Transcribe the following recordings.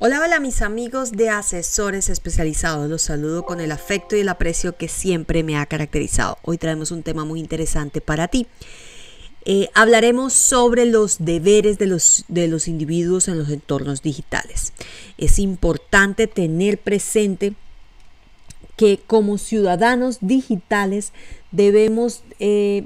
Hola, hola mis amigos de asesores especializados, los saludo con el afecto y el aprecio que siempre me ha caracterizado. Hoy traemos un tema muy interesante para ti. Eh, hablaremos sobre los deberes de los, de los individuos en los entornos digitales. Es importante tener presente que como ciudadanos digitales debemos eh,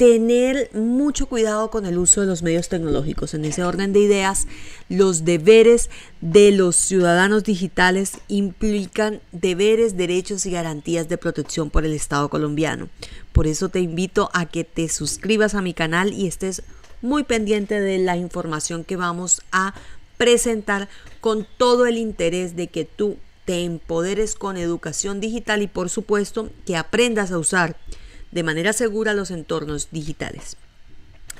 tener mucho cuidado con el uso de los medios tecnológicos. En ese orden de ideas, los deberes de los ciudadanos digitales implican deberes, derechos y garantías de protección por el Estado colombiano. Por eso te invito a que te suscribas a mi canal y estés muy pendiente de la información que vamos a presentar con todo el interés de que tú te empoderes con educación digital y por supuesto que aprendas a usar de manera segura los entornos digitales.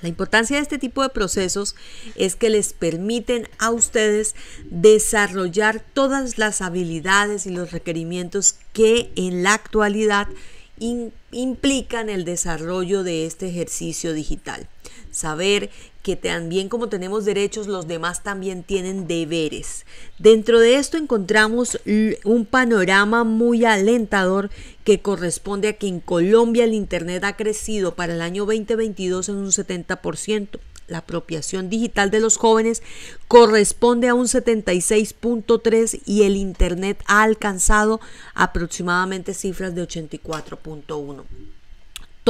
La importancia de este tipo de procesos es que les permiten a ustedes desarrollar todas las habilidades y los requerimientos que en la actualidad implican el desarrollo de este ejercicio digital. Saber que también como tenemos derechos, los demás también tienen deberes. Dentro de esto encontramos un panorama muy alentador que corresponde a que en Colombia el Internet ha crecido para el año 2022 en un 70%. La apropiación digital de los jóvenes corresponde a un 76.3 y el Internet ha alcanzado aproximadamente cifras de 84.1.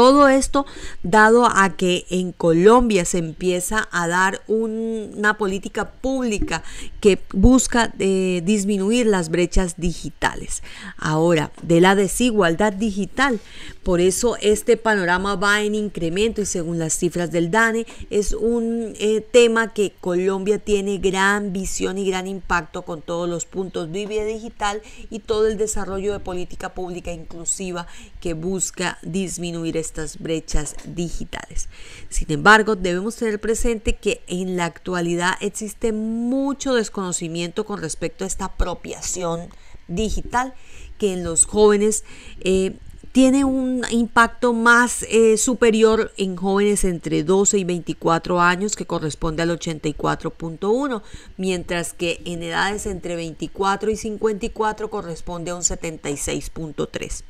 Todo esto dado a que en Colombia se empieza a dar una política pública que busca eh, disminuir las brechas digitales. Ahora, de la desigualdad digital, por eso este panorama va en incremento y según las cifras del DANE es un eh, tema que Colombia tiene gran visión y gran impacto con todos los puntos de vida digital y todo el desarrollo de política pública inclusiva que busca disminuir este estas brechas digitales. Sin embargo, debemos tener presente que en la actualidad existe mucho desconocimiento con respecto a esta apropiación digital que en los jóvenes eh, tiene un impacto más eh, superior en jóvenes entre 12 y 24 años, que corresponde al 84.1, mientras que en edades entre 24 y 54 corresponde a un 76.3.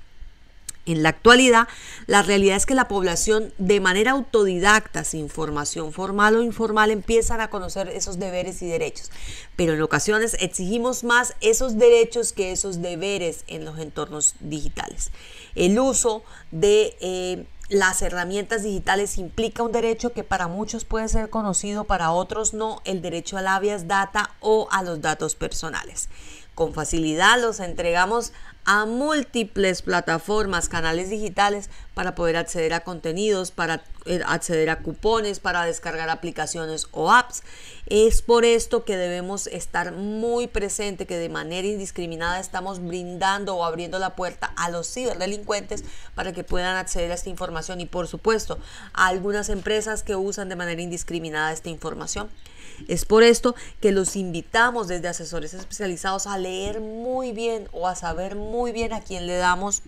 En la actualidad, la realidad es que la población de manera autodidacta, sin formación formal o informal, empiezan a conocer esos deberes y derechos. Pero en ocasiones exigimos más esos derechos que esos deberes en los entornos digitales. El uso de... Eh, las herramientas digitales implica un derecho que para muchos puede ser conocido, para otros no, el derecho a la habeas data o a los datos personales con facilidad los entregamos a múltiples plataformas, canales digitales para poder acceder a contenidos, para eh, acceder a cupones, para descargar aplicaciones o apps. Es por esto que debemos estar muy presente, que de manera indiscriminada estamos brindando o abriendo la puerta a los ciberdelincuentes para que puedan acceder a esta información y por supuesto a algunas empresas que usan de manera indiscriminada esta información. Es por esto que los invitamos desde asesores especializados a leer muy bien o a saber muy bien a quién le damos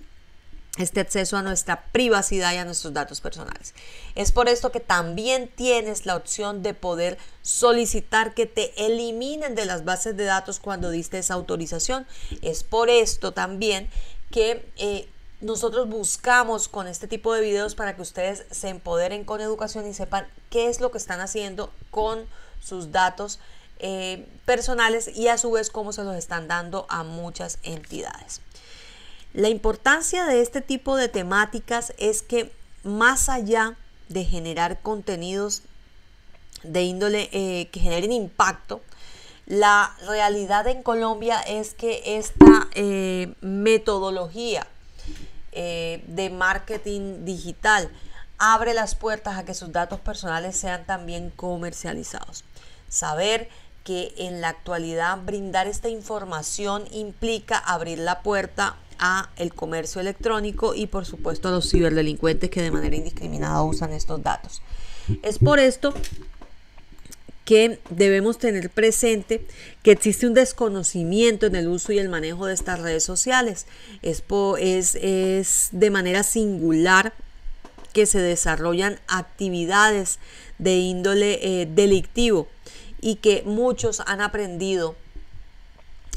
este acceso a nuestra privacidad y a nuestros datos personales. Es por esto que también tienes la opción de poder solicitar que te eliminen de las bases de datos cuando diste esa autorización. Es por esto también que eh, nosotros buscamos con este tipo de videos para que ustedes se empoderen con educación y sepan qué es lo que están haciendo con sus datos eh, personales y a su vez cómo se los están dando a muchas entidades. La importancia de este tipo de temáticas es que más allá de generar contenidos de índole eh, que generen impacto, la realidad en Colombia es que esta eh, metodología de marketing digital abre las puertas a que sus datos personales sean también comercializados saber que en la actualidad brindar esta información implica abrir la puerta a el comercio electrónico y por supuesto a los ciberdelincuentes que de manera indiscriminada usan estos datos. Es por esto que debemos tener presente que existe un desconocimiento en el uso y el manejo de estas redes sociales. Es, es, de manera singular que se desarrollan actividades de índole eh, delictivo y que muchos han aprendido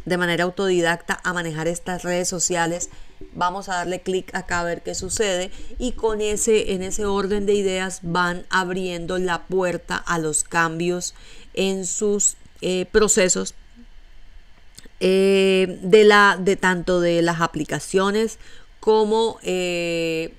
de manera autodidacta a manejar estas redes sociales. Vamos a darle clic acá a ver qué sucede y con ese en ese orden de ideas van abriendo la puerta a los cambios en sus eh, procesos eh, de la de tanto de las aplicaciones como eh,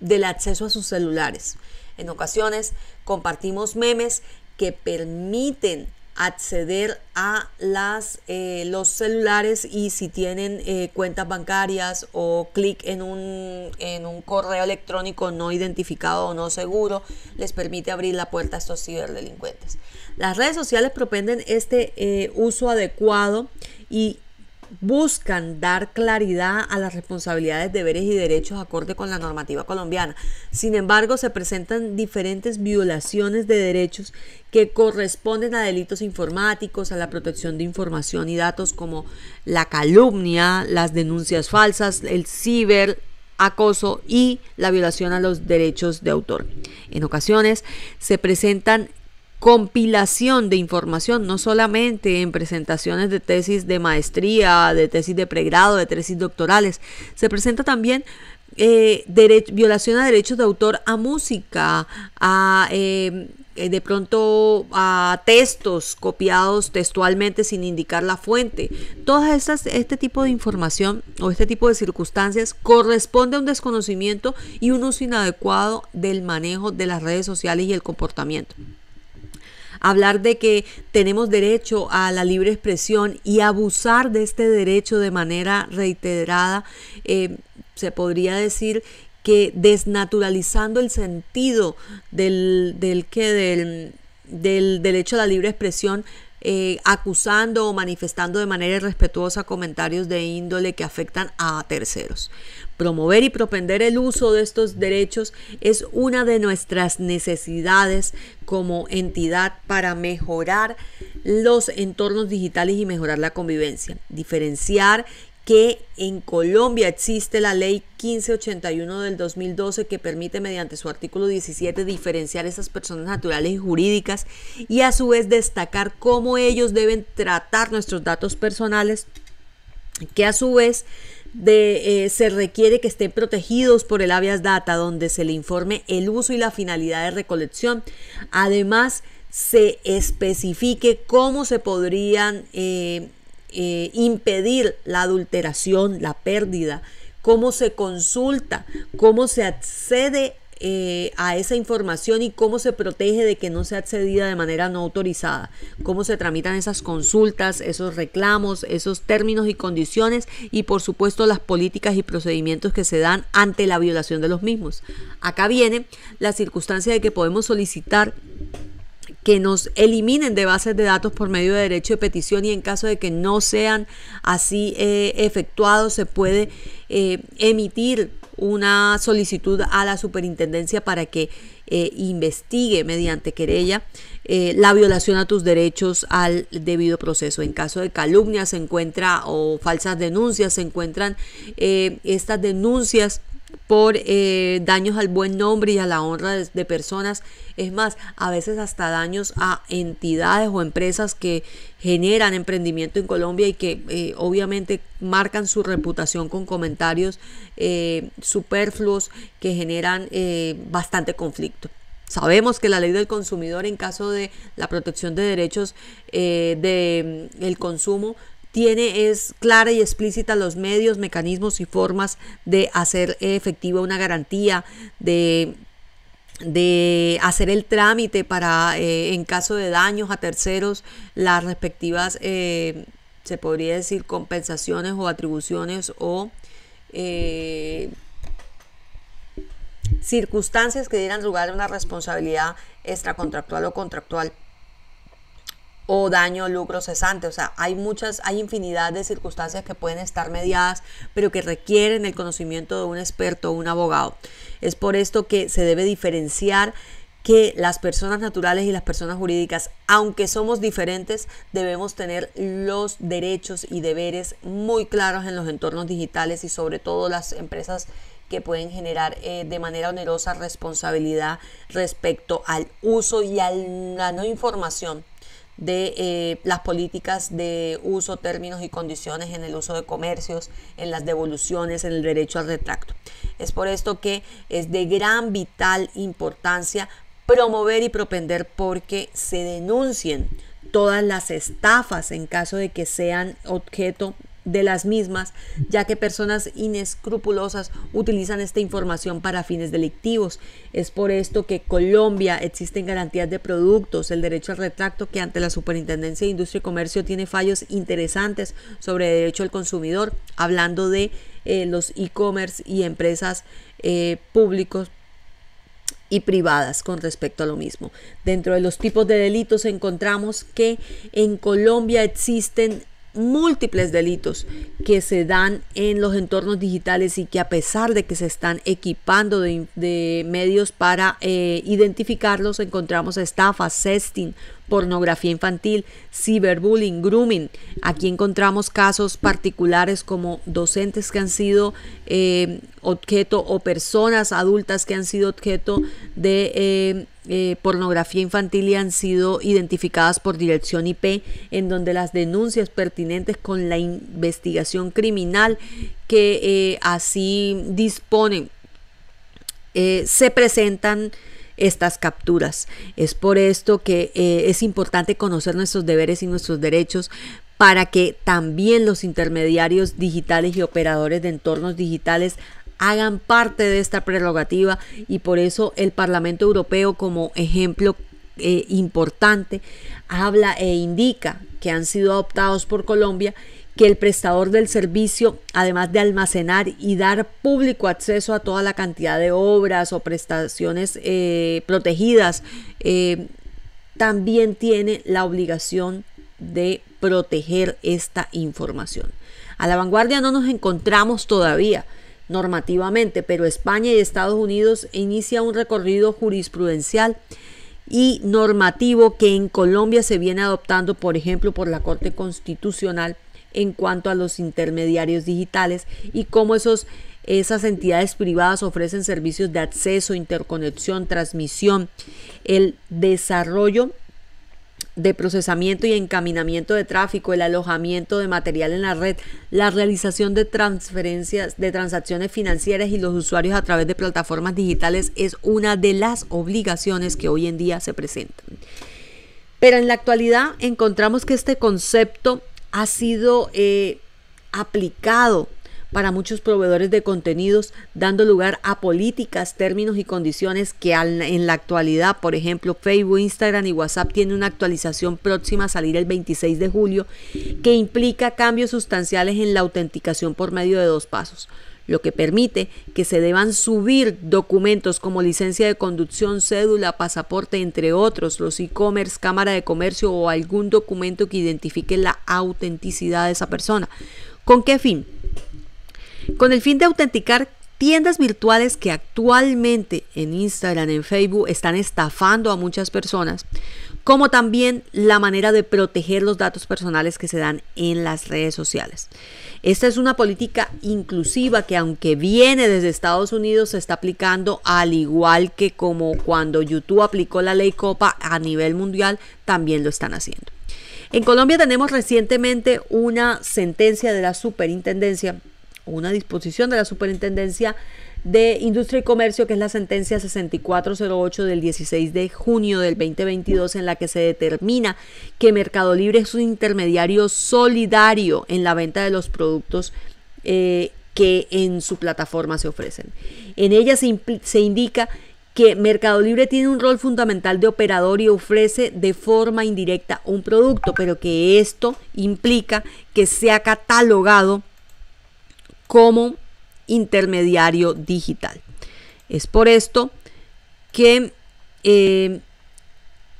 del acceso a sus celulares. En ocasiones compartimos memes que permiten acceder a las, eh, los celulares y si tienen eh, cuentas bancarias o clic en un, en un correo electrónico no identificado o no seguro, les permite abrir la puerta a estos ciberdelincuentes. Las redes sociales propenden este eh, uso adecuado y buscan dar claridad a las responsabilidades, deberes y derechos acorde con la normativa colombiana. Sin embargo, se presentan diferentes violaciones de derechos que corresponden a delitos informáticos, a la protección de información y datos como la calumnia, las denuncias falsas, el ciberacoso y la violación a los derechos de autor. En ocasiones se presentan compilación de información, no solamente en presentaciones de tesis de maestría, de tesis de pregrado, de tesis doctorales, se presenta también eh, violación a derechos de autor a música, a... Em, eh, de pronto a textos copiados textualmente sin indicar la fuente. Todas estas, este tipo de información o este tipo de circunstancias corresponde a un desconocimiento y un uso inadecuado del manejo de las redes sociales y el comportamiento hablar de que tenemos derecho a la libre expresión y abusar de este derecho de manera reiterada, eh, se podría decir que desnaturalizando el sentido del, del que del, del, la libre expresión, eh, acusando o manifestando de manera irrespetuosa comentarios de índole que afectan a terceros. Promover y propender el uso de estos derechos es una de nuestras necesidades como entidad para mejorar los entornos digitales y mejorar la convivencia, diferenciar que en Colombia existe la ley 1581 del 2012 que permite mediante su artículo 17 diferenciar esas personas naturales y jurídicas y a su vez destacar cómo ellos deben tratar nuestros datos personales que a su vez eh, se requiere que estén protegidos por el habeas data donde se le informe el uso y la finalidad de recolección. Además, se especifique cómo se podrían eh, eh, impedir la adulteración, la pérdida, cómo se consulta, cómo se accede eh, a esa información y cómo se protege de que no sea accedida de manera no autorizada, cómo se tramitan esas consultas, esos reclamos, esos términos y condiciones y por supuesto las políticas y procedimientos que se dan ante la violación de los mismos. Acá viene la circunstancia de que podemos solicitar que nos eliminen de bases de datos por medio de derecho de petición y en caso de que no sean así eh, efectuados se puede eh, emitir una solicitud a la superintendencia para que eh, investigue mediante querella la violación a tus derechos al debido proceso. En caso de calumnias se encuentra o falsas denuncias, se encuentran estas denuncias por eh, daños al buen nombre y a la honra de, personas. Es más, a veces hasta daños a entidades o empresas que generan emprendimiento en Colombia y que eh, obviamente marcan su reputación con comentarios eh, superfluos que generan bastante conflicto. Sabemos que la ley del consumidor en caso de la protección de derechos del mm, consumo tiene es clara y explícita los medios, mecanismos y formas de hacer efectiva una garantía, de, hacer el trámite para, eh, en caso de daños a terceros, las respectivas, eh, se podría decir, compensaciones o atribuciones o... Eh, circunstancias que dieran lugar a una responsabilidad extracontractual o contractual o daño, lucro, cesante. O sea, hay muchas, hay infinidad de circunstancias que pueden estar mediadas, pero que requieren el conocimiento de un experto o un abogado. Es por esto que se debe diferenciar que las personas naturales y las personas jurídicas, aunque somos diferentes, debemos tener los derechos y deberes muy claros en los entornos digitales y sobre todo las empresas que pueden generar eh, de manera onerosa responsabilidad respecto al uso y a la no información de eh, las políticas de uso, términos y condiciones en el uso de comercios, en las devoluciones, en el derecho al retracto. Es por esto que es de gran vital importancia promover y propender porque se denuncien todas las estafas en caso de que sean objeto de las mismas, ya que personas inescrupulosas utilizan esta información para fines delictivos. Es por esto que en Colombia existen garantías de productos, el derecho al retracto que ante la Superintendencia de Industria y Comercio tiene fallos interesantes sobre derecho al consumidor, hablando de eh, los e-commerce y empresas eh, públicos y privadas con respecto a lo mismo. Dentro de los tipos de delitos encontramos que en Colombia existen múltiples delitos que se dan en los entornos digitales y que a pesar de que se están equipando de, medios para eh, identificarlos, encontramos estafas, sexting, pornografía infantil, ciberbullying, grooming. Aquí encontramos casos particulares como docentes que han sido eh, objeto o personas adultas que han sido objeto de eh, eh, pornografía infantil y han sido identificadas por dirección IP, en donde las denuncias pertinentes con la investigación criminal que así disponen se presentan estas capturas. Es por esto que eh, es importante conocer nuestros deberes y nuestros derechos para que también los intermediarios digitales y operadores de entornos digitales hagan parte de esta prerrogativa y por eso el Parlamento Europeo como ejemplo eh, importante habla e indica que han sido adoptados por Colombia que el prestador del servicio, además de almacenar y dar público acceso a toda la cantidad de obras o prestaciones eh, protegidas, eh, también tiene la obligación de proteger esta información. A la vanguardia no nos encontramos todavía normativamente, pero España y Estados Unidos inicia un recorrido jurisprudencial y normativo que en Colombia se viene adoptando, por ejemplo, por la Corte Constitucional en cuanto a los intermediarios digitales y cómo esos, esas entidades privadas ofrecen servicios de acceso, interconexión, transmisión, el desarrollo de procesamiento y encaminamiento de tráfico, el alojamiento de material en la red, la realización de transferencias, de transacciones financieras y los usuarios a través de plataformas digitales es una de las obligaciones que hoy en día se presentan. Pero en la actualidad encontramos que este concepto ha sido eh, aplicado para muchos proveedores de contenidos, dando lugar a políticas, términos y condiciones que en la actualidad, por ejemplo, Facebook, Instagram y WhatsApp tienen una actualización próxima a salir el 26 de julio, que implica cambios sustanciales en la autenticación por medio de dos pasos lo que permite que se deban subir documentos como licencia de conducción, cédula, pasaporte, entre otros, los e-commerce, cámara de comercio o algún documento que identifique la autenticidad de esa persona. ¿Con qué fin? Con el fin de autenticar tiendas virtuales que actualmente en Instagram, en Facebook, están estafando a muchas personas como también la manera de proteger los datos personales que se dan en las redes sociales. Esta es una política inclusiva que aunque viene desde Estados Unidos se está aplicando al igual que como cuando YouTube aplicó la ley Copa a nivel mundial, también lo están haciendo. En Colombia tenemos recientemente una sentencia de la superintendencia, una disposición de la superintendencia de Industria y Comercio, que es la sentencia 6408 del 16 de junio del 2022, en la que se determina que Mercado Libre es un intermediario solidario en la venta de los productos eh, que en su plataforma se ofrecen. En ella se, se indica que Mercado Libre tiene un rol fundamental de operador y ofrece de forma indirecta un producto, pero que esto implica que sea catalogado como intermediario digital. Es por esto que eh,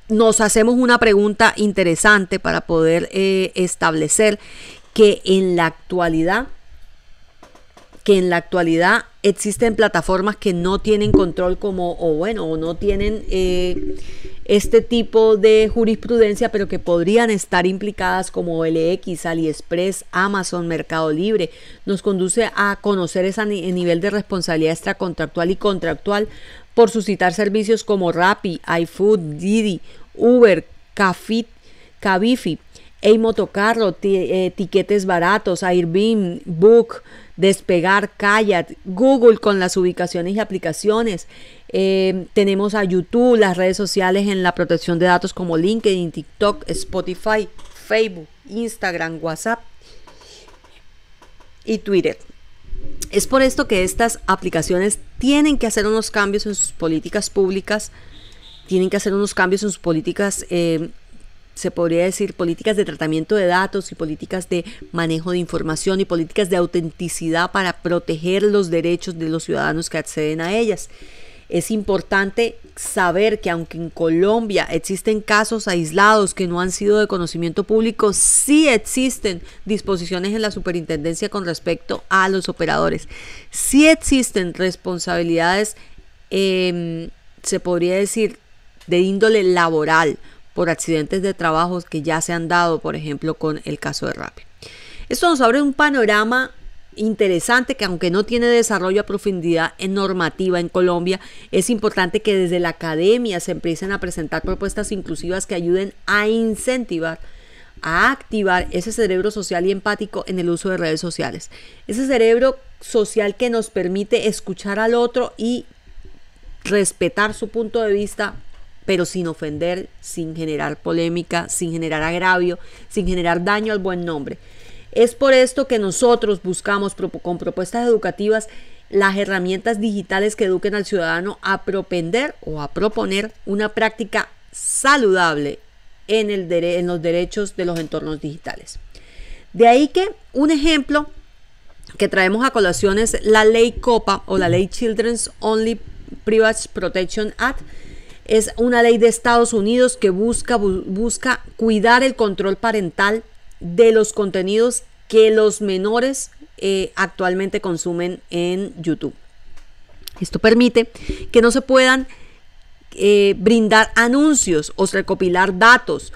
nos hacemos una pregunta interesante para poder eh, establecer que en la actualidad que en la actualidad existen plataformas que no tienen control como o bueno o no tienen eh, este tipo de jurisprudencia, pero que podrían estar implicadas como LX, AliExpress, Amazon, Mercado Libre, nos conduce a conocer ese nivel de responsabilidad extracontractual y contractual por suscitar servicios como Rappi, iFood, Didi, Uber, Cafit, e Motocarro, eh, tiquetes baratos, Airbnb, Book, Despegar, Kayak, Google con las ubicaciones y aplicaciones, eh, tenemos a YouTube, las redes sociales en la protección de datos como LinkedIn, TikTok, Spotify, Facebook, Instagram, WhatsApp y Twitter. Es por esto que estas aplicaciones tienen que hacer unos cambios en sus políticas públicas, tienen que hacer unos cambios en sus políticas, eh, se podría decir, políticas de tratamiento de datos y políticas de manejo de información y políticas de autenticidad para proteger los derechos de los ciudadanos que acceden a ellas. Es importante saber que aunque en Colombia existen casos aislados que no han sido de conocimiento público, sí existen disposiciones en la superintendencia con respecto a los operadores. Sí existen responsabilidades, em, se podría decir, de índole laboral por accidentes de trabajo que ya se han dado, por ejemplo, con el caso de Rappi. Esto nos abre un panorama interesante que aunque no tiene desarrollo a profundidad en normativa en Colombia, es importante que desde la academia se empiecen a presentar propuestas inclusivas que ayuden a incentivar a activar ese cerebro social y empático en el uso de redes sociales. Ese cerebro social que nos permite escuchar al otro y respetar su punto de vista, pero sin ofender, sin generar polémica, sin generar agravio, sin generar daño al buen nombre. Es por esto que nosotros buscamos con propuestas educativas las herramientas digitales que eduquen al ciudadano a propender o a proponer una práctica saludable en, el en los derechos de los entornos digitales. De ahí que un ejemplo que traemos a colación es la ley COPA o la ley Children's Only Privacy Protection Act. Es una ley de Estados Unidos que busca, busca cuidar el control parental de los contenidos que los menores eh, actualmente consumen en YouTube. Esto permite que no se puedan eh, brindar anuncios o recopilar datos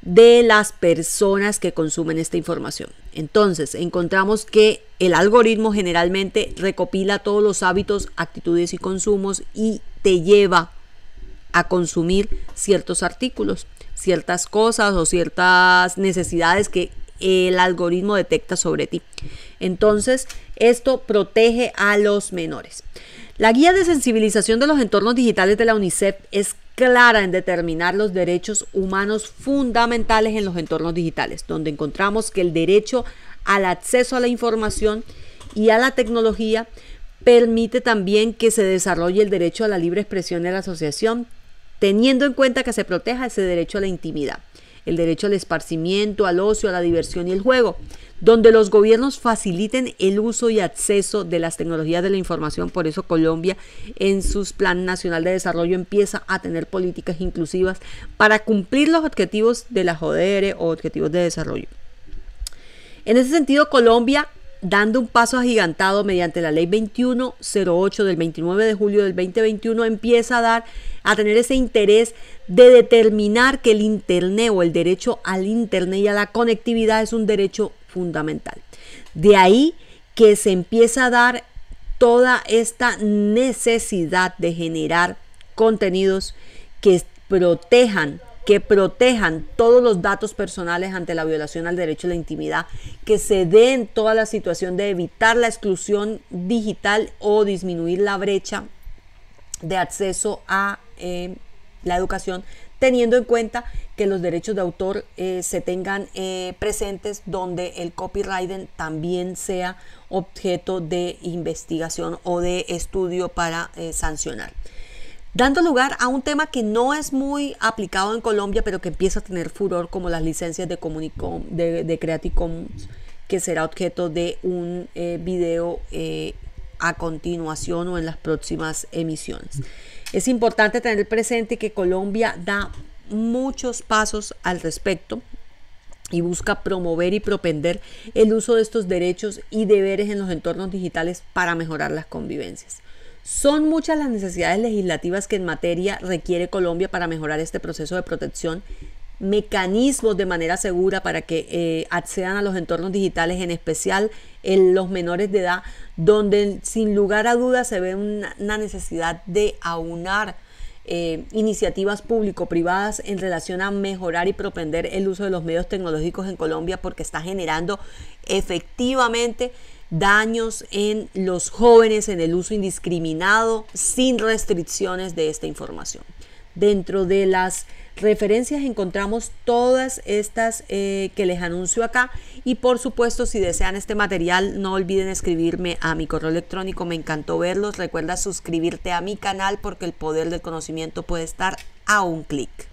de las personas que consumen esta información. Entonces, encontramos que el algoritmo generalmente recopila todos los hábitos, actitudes y consumos y te lleva a consumir ciertos artículos, ciertas cosas o ciertas necesidades que el algoritmo detecta sobre ti. Entonces, esto protege a los menores. La guía de sensibilización de los entornos digitales de la UNICEF es clara en determinar los derechos humanos fundamentales en los entornos digitales, donde encontramos que el derecho al acceso a la información y a la tecnología permite también que se desarrolle el derecho a la libre expresión de la asociación, teniendo en cuenta que se proteja ese derecho a la intimidad el derecho al esparcimiento, al ocio, a la diversión y el juego, donde los gobiernos faciliten el uso y acceso de las tecnologías de la información. Por eso Colombia en su Plan Nacional de Desarrollo empieza a tener políticas inclusivas para cumplir los objetivos de la JODERE o objetivos de desarrollo. En ese sentido, Colombia dando un paso agigantado mediante la ley 2108 del 29 de julio del 2021, empieza a dar a tener ese interés de determinar que el internet o el derecho al internet y a la conectividad es un derecho fundamental. De ahí que se empieza a dar toda esta necesidad de generar contenidos que protejan que protejan todos los datos personales ante la violación al derecho a la intimidad, que se den toda la situación de evitar la exclusión digital o disminuir la brecha de acceso a eh, la educación, teniendo en cuenta que los derechos de autor eh, se tengan eh, presentes donde el copyright también sea objeto de investigación o de estudio para sancionar dando lugar a un tema que no es muy aplicado en Colombia, pero que empieza a tener furor como las licencias de, de, Creative Commons, que será objeto de un eh, video eh, a continuación o en las próximas emisiones. Es importante tener presente que Colombia da muchos pasos al respecto y busca promover y propender el uso de estos derechos y deberes en los entornos digitales para mejorar las convivencias. Son muchas las necesidades legislativas que en materia requiere Colombia para mejorar este proceso de protección, mecanismos de manera segura para que eh, accedan a los entornos digitales, en especial en los menores de edad, donde sin lugar a dudas se ve una, necesidad de aunar eh, iniciativas público-privadas en relación a mejorar y propender el uso de los medios tecnológicos en Colombia porque está generando efectivamente daños en los jóvenes, en el uso indiscriminado, sin restricciones de esta información. Dentro de las referencias encontramos todas estas eh, que les anuncio acá y por supuesto si desean este material no olviden escribirme a mi correo electrónico, me encantó verlos, recuerda suscribirte a mi canal porque el poder del conocimiento puede estar a un clic.